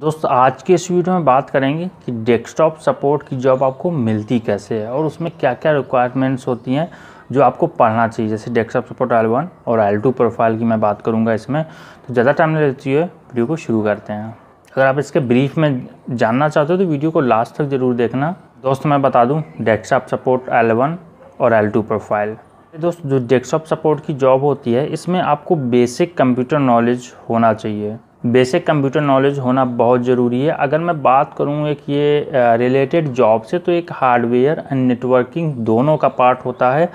दोस्तों आज के इस वीडियो में बात करेंगे कि डेस्कटॉप सपोर्ट की जॉब आपको मिलती कैसे है और उसमें क्या क्या रिक्वायरमेंट्स होती हैं जो आपको पढ़ना चाहिए जैसे डेस्कटॉप सपोर्ट एल वन और एल टू प्रोफाइल की मैं बात करूँगा इसमें तो ज़्यादा टाइम नहीं लेती है वीडियो को शुरू करते हैं अगर आप इसके ब्रीफ में जानना चाहते हो तो वीडियो को लास्ट तक ज़रूर देखना दोस्तों मैं बता दूँ डेस्कटॉप सपोर्ट एल वन और एल टू प्रोफाइल दोस्त जो डेस्कटॉप सपोर्ट की जॉब होती है इसमें आपको बेसिक कंप्यूटर नॉलेज होना चाहिए बेसिक कंप्यूटर नॉलेज होना बहुत ज़रूरी है अगर मैं बात करूँ एक ये रिलेटेड जॉब से तो एक हार्डवेयर एंड नेटवर्किंग दोनों का पार्ट होता है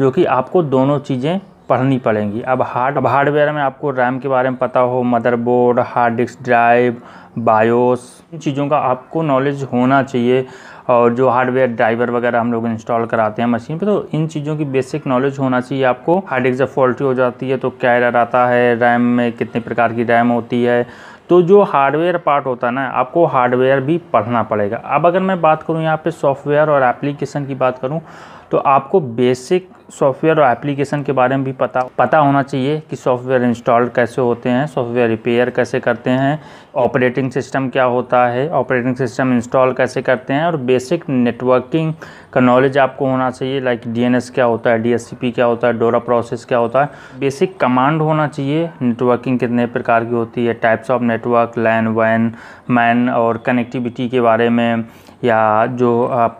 जो कि आपको दोनों चीज़ें पढ़नी पड़ेंगी अब हार्ड अब हार्डवेयर में आपको रैम के बारे में पता हो motherboard hard disk drive BIOS इन चीज़ों का आपको नॉलेज होना चाहिए और जो हार्डवेयर ड्राइवर वगैरह हम लोग इंस्टॉल कराते हैं मशीन पे तो इन चीज़ों की बेसिक नॉलेज होना चाहिए आपको हार्ड डिस्क जब फॉल्टी हो जाती है तो क्या एरर आता है रैम में कितने प्रकार की रैम होती है तो जो हार्डवेयर पार्ट होता है ना आपको हार्डवेयर भी पढ़ना पड़ेगा अब अगर मैं बात करूँ यहाँ पे सॉफ्टवेयर और एप्लीकेशन की बात करूँ तो आपको बेसिक सॉफ्टवेयर और एप्लीकेशन के बारे में भी पता पता होना चाहिए कि सॉफ्टवेयर इंस्टॉल कैसे होते हैं सॉफ्टवेयर रिपेयर कैसे करते हैं ऑपरेटिंग सिस्टम क्या होता है ऑपरेटिंग सिस्टम इंस्टॉल कैसे करते हैं और बेसिक नेटवर्किंग का नॉलेज आपको होना चाहिए लाइक डीएनएस क्या होता है डीएससीपी क्या होता है डोरा प्रोसेस क्या होता है बेसिक कमांड होना चाहिए नेटवर्किंग कितने प्रकार की होती है टाइप्स ऑफ नेटवर्क लैन वैन मैन और कनेक्टिविटी के बारे में या जो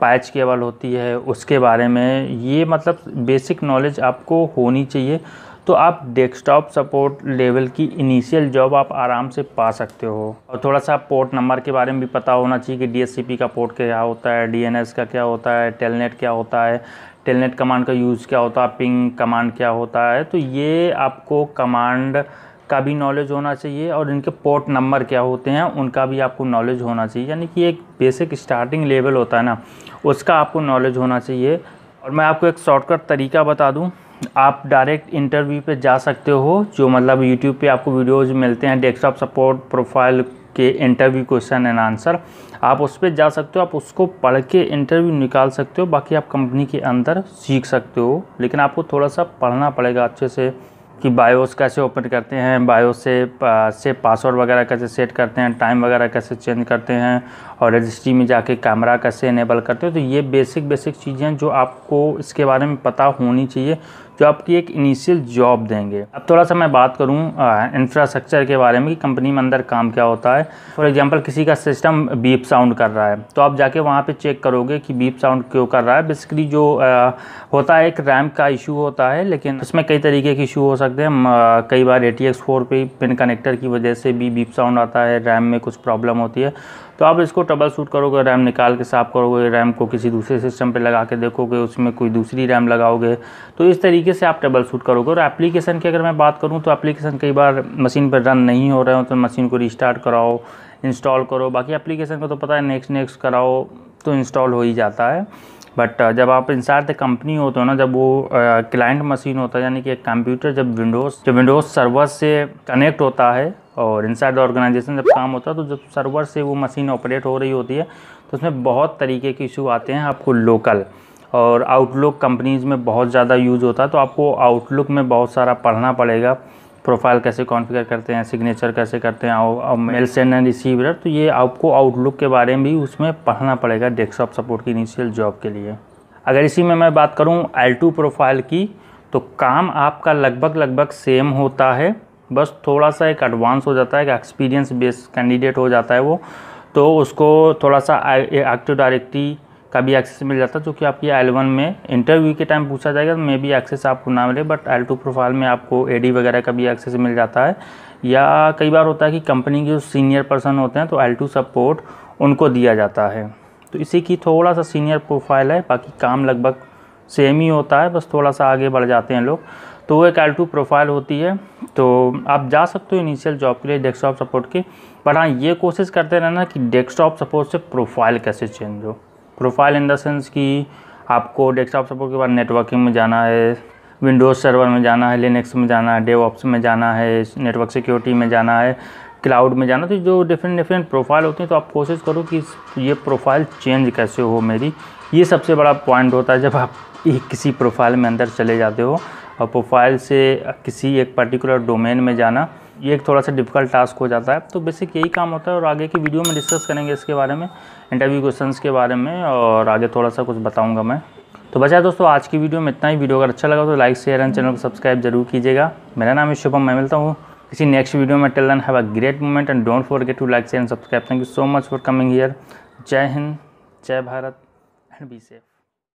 पैच केबल होती है उसके बारे में ये मतलब बेसिक नॉलेज आपको होनी चाहिए तो आप डेस्कटॉप सपोर्ट लेवल की इनिशियल जॉब आप आराम से पा सकते हो और थोड़ा सा पोर्ट नंबर के बारे में भी पता होना चाहिए कि डी का पोर्ट क्या होता है डी का क्या होता है टेलनेट क्या होता है टेलनेट कमांड का यूज़ क्या होता है पिंग कमांड क्या होता है तो ये आपको कमांड का भी नॉलेज होना चाहिए और इनके पोर्ट नंबर क्या होते हैं उनका भी आपको नॉलेज होना चाहिए यानी कि एक बेसिक स्टार्टिंग लेवल होता है ना उसका आपको नॉलेज होना चाहिए और मैं आपको एक शॉर्टकट तरीका बता दूं आप डायरेक्ट इंटरव्यू पे जा सकते हो जो मतलब यूट्यूब पे आपको वीडियोज़ मिलते हैं डेस्कटॉप सपोर्ट प्रोफाइल के इंटरव्यू क्वेश्चन एंड आंसर आप उस पर जा सकते हो आप उसको पढ़ के इंटरव्यू निकाल सकते हो बाकी आप कंपनी के अंदर सीख सकते हो लेकिन आपको थोड़ा सा पढ़ना पड़ेगा अच्छे से कि बायोस कैसे ओपन करते हैं बायोस से से पासवर्ड वगैरह कैसे सेट करते हैं टाइम वगैरह कैसे चेंज करते हैं और रजिस्ट्री में जाके कैमरा कैसे इनेबल करते हैं तो ये बेसिक बेसिक चीज़ें जो आपको इसके बारे में पता होनी चाहिए जो आपकी एक इनिशियल जॉब देंगे अब थोड़ा सा मैं बात करूँ इंफ्रास्ट्रक्चर के बारे में कि कंपनी में अंदर काम क्या होता है फॉर एग्जांपल किसी का सिस्टम बीप साउंड कर रहा है तो आप जाके वहाँ पे चेक करोगे कि बीप साउंड क्यों कर रहा है बेसिकली जो आ, होता है एक रैम का इशू होता है लेकिन उसमें कई तरीके के इशू हो सकते हैं कई बार ए टी एक्स फोर पे पिन कनेक्टर की वजह से भी बीप साउंड आता है रैम में कुछ प्रॉब्लम होती है तो आप इसको ट्रबल शूट करोगे रैम निकाल के साफ़ करोगे रैम को किसी दूसरे सिस्टम पर लगा के देखोगे उसमें कोई दूसरी रैम लगाओगे तो इस तरीके तरीके से आप टेबल शूट करोगे और एप्लीकेशन की अगर मैं बात करूँ तो एप्लीकेशन कई बार मशीन पर रन नहीं हो रहे हो तो मशीन को रिस्टार्ट कराओ इंस्टॉल करो बाकी एप्लीकेशन को तो पता है नेक्स्ट नेक्स्ट कराओ तो इंस्टॉल हो ही जाता है बट जब आप इंसार द कंपनी होते हो ना जब वो क्लाइंट मशीन होता है यानी कि एक कंप्यूटर जब विंडोज़ जब विंडोज़ सर्वर से कनेक्ट होता है और इंसार द ऑर्गेनाइजेशन जब काम होता है तो जब सर्वर से वो मशीन ऑपरेट हो रही होती है तो उसमें बहुत तरीके के इशू आते हैं आपको लोकल और आउटलुक कंपनीज़ में बहुत ज़्यादा यूज़ होता है तो आपको आउटलुक में बहुत सारा पढ़ना पड़ेगा प्रोफाइल कैसे कॉन्फ़िगर करते हैं सिग्नेचर कैसे करते हैं मेल सेंड एंड रिसीवर तो ये आपको आउटलुक के बारे में भी उसमें पढ़ना पड़ेगा डेस्कटॉप सपोर्ट की इनिशियल जॉब के लिए अगर इसी में मैं बात करूँ एल टू प्रोफाइल की तो काम आपका लगभग लगभग सेम होता है बस थोड़ा सा एक एडवांस हो जाता है एक एक्सपीरियंस बेस्ड कैंडिडेट हो जाता है वो तो उसको थोड़ा सा एक्टिव डायरेक्टरी का भी एक्सेस मिल जाता है जो कि आपकी एल वन में इंटरव्यू के टाइम पूछा जाएगा तो मे भी एक्सेस आपको ना मिले बट एल टू प्रोफाइल में आपको ए डी वगैरह का भी एक्सेस मिल जाता है या कई बार होता है कि कंपनी के जो सीनियर पर्सन होते हैं तो एल टू सपोर्ट उनको दिया जाता है तो इसी की थोड़ा सा सीनियर प्रोफाइल है बाकी काम लगभग सेम ही होता है बस थोड़ा सा आगे बढ़ जाते हैं लोग तो वो एक एल टू प्रोफाइल होती है तो आप जा सकते हो इनिशियल जॉब के लिए डेस्कटॉप सपोर्ट की पर हाँ ये कोशिश करते रहना कि डेस्कटॉप सपोर्ट से प्रोफाइल कैसे चेंज हो प्रोफाइल इन देंस कि आपको डेस्कटॉप सपोर्ट के बाद नेटवर्किंग में जाना है विंडोज़ सर्वर में जाना है लिनक्स में जाना है डेव ऑप्स में जाना है नेटवर्क सिक्योरिटी में जाना है क्लाउड में जाना तो जो डिफरेंट डिफरेंट प्रोफाइल होती हैं तो आप कोशिश करो कि ये प्रोफाइल चेंज कैसे हो मेरी ये सबसे बड़ा पॉइंट होता है जब आप एक किसी प्रोफाइल में अंदर चले जाते हो और प्रोफाइल से किसी एक पर्टिकुलर डोमेन में जाना ये एक थोड़ा सा डिफिकल्ट टास्क हो जाता है तो बेसिक यही काम होता है और आगे की वीडियो में डिस्कस करेंगे इसके बारे में इंटरव्यू क्वेश्चन के बारे में और आगे थोड़ा सा कुछ बताऊँगा मैं तो बचा दोस्तों आज की वीडियो में इतना ही वीडियो अगर अच्छा लगा तो लाइक शेयर एंड चैनल को सब्सक्राइब जरूर कीजिएगा मेरा नाम है शुभम मैं मिलता हूँ किसी नेक्स्ट वीडियो में tell then have a great moment and don't forget to like share and subscribe thank you so much for coming here जय हिंद जय भारत एंड बी सेफ